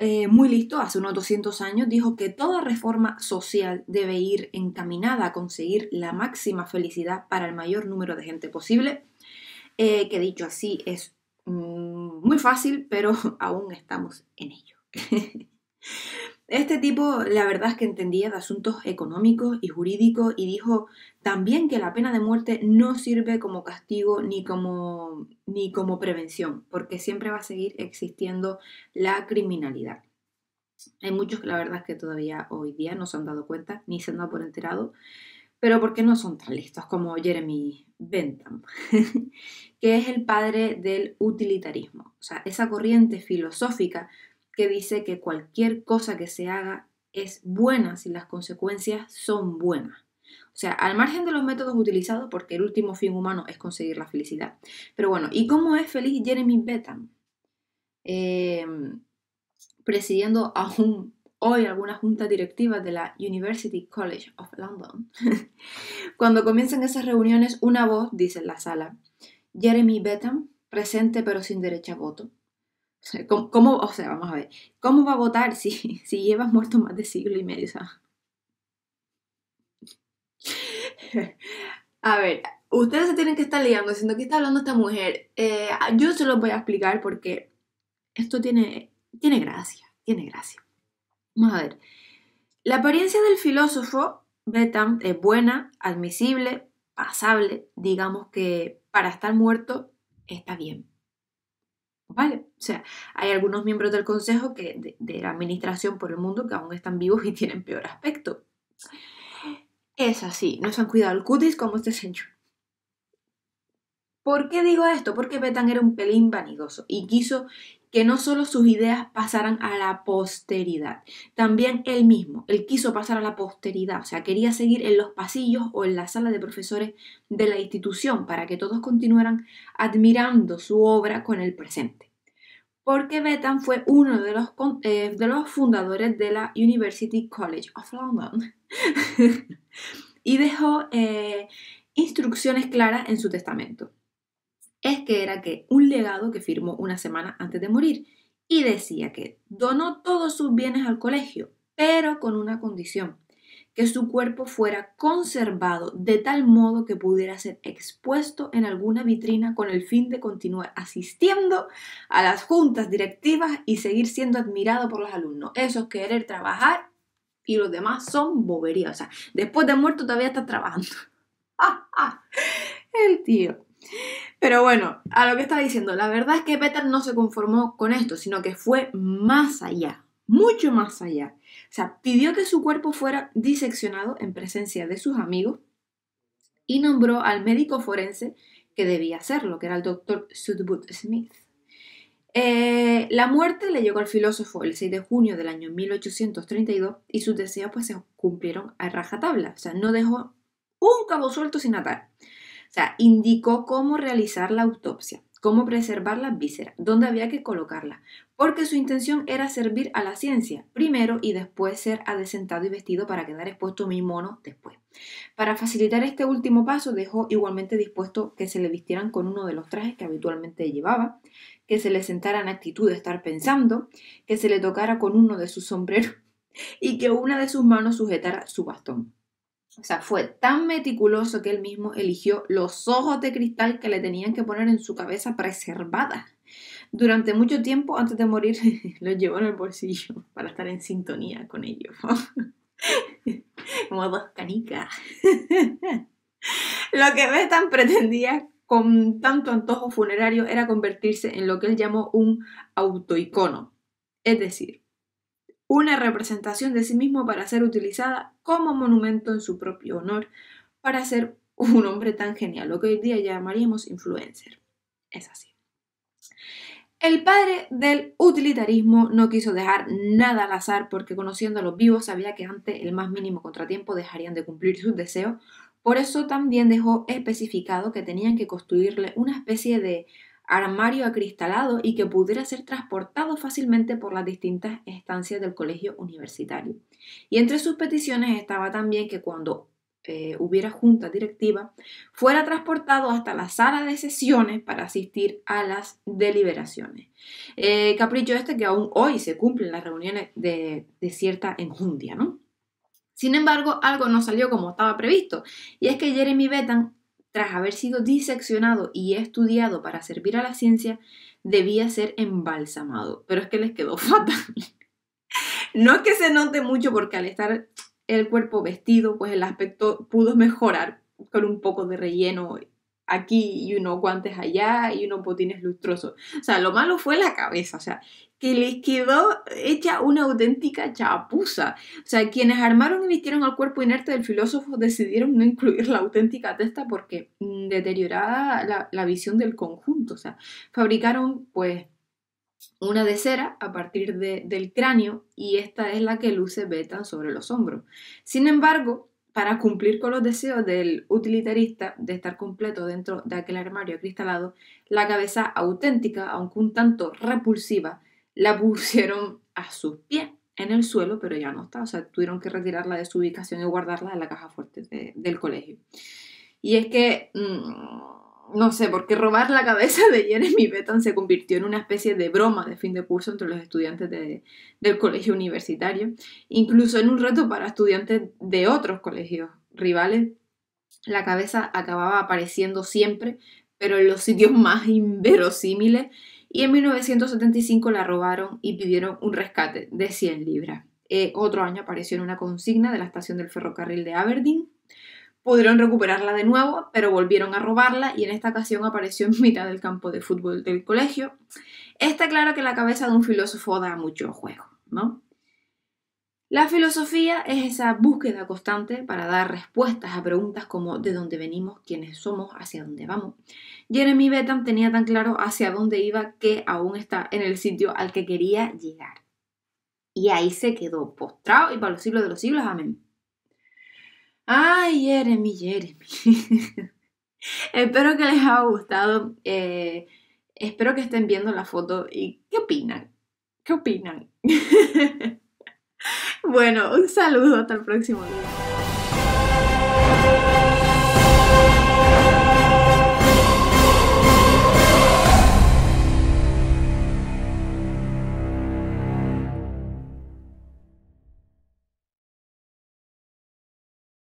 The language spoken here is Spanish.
Eh, muy listo, hace unos 200 años, dijo que toda reforma social debe ir encaminada a conseguir la máxima felicidad para el mayor número de gente posible, eh, que dicho así es mm, muy fácil, pero aún estamos en ello. Este tipo, la verdad es que entendía de asuntos económicos y jurídicos y dijo también que la pena de muerte no sirve como castigo ni como, ni como prevención, porque siempre va a seguir existiendo la criminalidad. Hay muchos que la verdad es que todavía hoy día no se han dado cuenta ni se han dado por enterado, pero porque no son tan listos como Jeremy Bentham, que es el padre del utilitarismo. O sea, esa corriente filosófica que dice que cualquier cosa que se haga es buena si las consecuencias son buenas. O sea, al margen de los métodos utilizados, porque el último fin humano es conseguir la felicidad. Pero bueno, ¿y cómo es feliz Jeremy Bentham? Em, presidiendo aún hoy alguna junta directiva de la University College of London. Cuando comienzan esas reuniones, una voz dice en la sala, Jeremy Bentham, presente pero sin derecho a voto. ¿Cómo, o sea, vamos a ver, ¿cómo va a votar si, si llevas muerto más de siglo y medio? a ver, ustedes se tienen que estar liando diciendo que está hablando esta mujer. Eh, ah, yo se los voy a explicar porque esto tiene, tiene gracia, tiene gracia. Vamos a ver. La apariencia del filósofo Betam es buena, admisible, pasable, digamos que para estar muerto está bien. ¿vale? O sea, hay algunos miembros del Consejo que, de, la Administración por el mundo que aún están vivos y tienen peor aspecto. Es así, no se han cuidado el cutis como este señor. ¿Por qué digo esto? Porque Betan era un pelín vanidoso y quiso que no solo sus ideas pasaran a la posteridad, también él mismo, él quiso pasar a la posteridad, o sea, quería seguir en los pasillos o en la sala de profesores de la institución para que todos continuaran admirando su obra con el presente porque Bethan fue uno de los, eh, de los fundadores de la University College of London y dejó eh, instrucciones claras en su testamento. Es que era que un legado que firmó una semana antes de morir y decía que donó todos sus bienes al colegio, pero con una condición, que su cuerpo fuera conservado de tal modo que pudiera ser expuesto en alguna vitrina con el fin de continuar asistiendo a las juntas directivas y seguir siendo admirado por los alumnos. Eso es querer trabajar y los demás son boberías. O sea, después de muerto todavía está trabajando. El tío. Pero bueno, a lo que estaba diciendo, la verdad es que Peter no se conformó con esto, sino que fue más allá mucho más allá. O sea, pidió que su cuerpo fuera diseccionado en presencia de sus amigos y nombró al médico forense que debía hacerlo, que era el doctor Sudbut Smith. Eh, la muerte le llegó al filósofo el 6 de junio del año 1832 y sus deseos pues, se cumplieron a rajatabla, o sea, no dejó un cabo suelto sin atar. O sea, indicó cómo realizar la autopsia cómo preservar las vísceras, dónde había que colocarla. porque su intención era servir a la ciencia primero y después ser adesentado y vestido para quedar expuesto mi mono después. Para facilitar este último paso, dejó igualmente dispuesto que se le vistieran con uno de los trajes que habitualmente llevaba, que se le sentara en actitud de estar pensando, que se le tocara con uno de sus sombreros y que una de sus manos sujetara su bastón. O sea, fue tan meticuloso que él mismo eligió los ojos de cristal que le tenían que poner en su cabeza preservada. Durante mucho tiempo antes de morir los llevó en el bolsillo para estar en sintonía con ellos. Como dos canicas. Lo que Betan pretendía con tanto antojo funerario era convertirse en lo que él llamó un autoicono, es decir, una representación de sí mismo para ser utilizada como monumento en su propio honor, para ser un hombre tan genial, lo que hoy día llamaríamos influencer. Es así. El padre del utilitarismo no quiso dejar nada al azar porque conociendo a los vivos sabía que ante el más mínimo contratiempo dejarían de cumplir sus deseos. Por eso también dejó especificado que tenían que construirle una especie de armario acristalado y que pudiera ser transportado fácilmente por las distintas estancias del colegio universitario. Y entre sus peticiones estaba también que cuando eh, hubiera junta directiva, fuera transportado hasta la sala de sesiones para asistir a las deliberaciones. Eh, capricho este que aún hoy se cumplen las reuniones de, cierta enjundia, ¿no? Sin embargo, algo no salió como estaba previsto, y es que Jeremy betan tras haber sido diseccionado y estudiado para servir a la ciencia, debía ser embalsamado. Pero es que les quedó fatal. No es que se note mucho porque al estar el cuerpo vestido, pues el aspecto pudo mejorar con un poco de relleno aquí y unos guantes allá y unos botines lustrosos. O sea, lo malo fue la cabeza, o sea, que les quedó hecha una auténtica chapuza. O sea, quienes armaron y vistieron al cuerpo inerte del filósofo decidieron no incluir la auténtica testa porque mm, deterioraba la, visión del conjunto. O sea, fabricaron pues una de cera a partir del cráneo y esta es la que luce beta sobre los hombros. Sin embargo, para cumplir con los deseos del utilitarista de estar completo dentro de aquel armario acristalado, la cabeza auténtica, aunque un tanto repulsiva, la pusieron a sus pies en el suelo, pero ya no está. O sea, tuvieron que retirarla de su ubicación y guardarla en la caja fuerte del colegio. Y es que mm, no sé por qué robar la cabeza de Jeremy Bentham se convirtió en una especie de broma de fin de curso entre los estudiantes de, del colegio universitario, incluso en un reto para estudiantes de otros colegios rivales. La cabeza acababa apareciendo siempre, pero en los sitios más inverosímiles, y en 1975 la robaron y pidieron un rescate de 100 libras. Eh, otro año apareció en una consigna de la estación del ferrocarril de Aberdeen Pudieron recuperarla de nuevo, pero volvieron a robarla y en esta ocasión apareció en mitad del campo de fútbol del colegio. Está claro que la cabeza de un filósofo da mucho juego, ¿no? La filosofía es esa búsqueda constante para dar respuestas a preguntas como de dónde venimos, quiénes somos, hacia dónde vamos. Jeremy Bentham tenía tan claro hacia dónde iba que aún está en el sitio al que quería llegar. Y ahí se quedó postrado y para los siglos de los siglos, amén. Ay, Jeremy, Jeremy. espero que les haya gustado. Eh, espero que estén viendo la foto y qué opinan. ¿Qué opinan? bueno, un saludo, hasta el próximo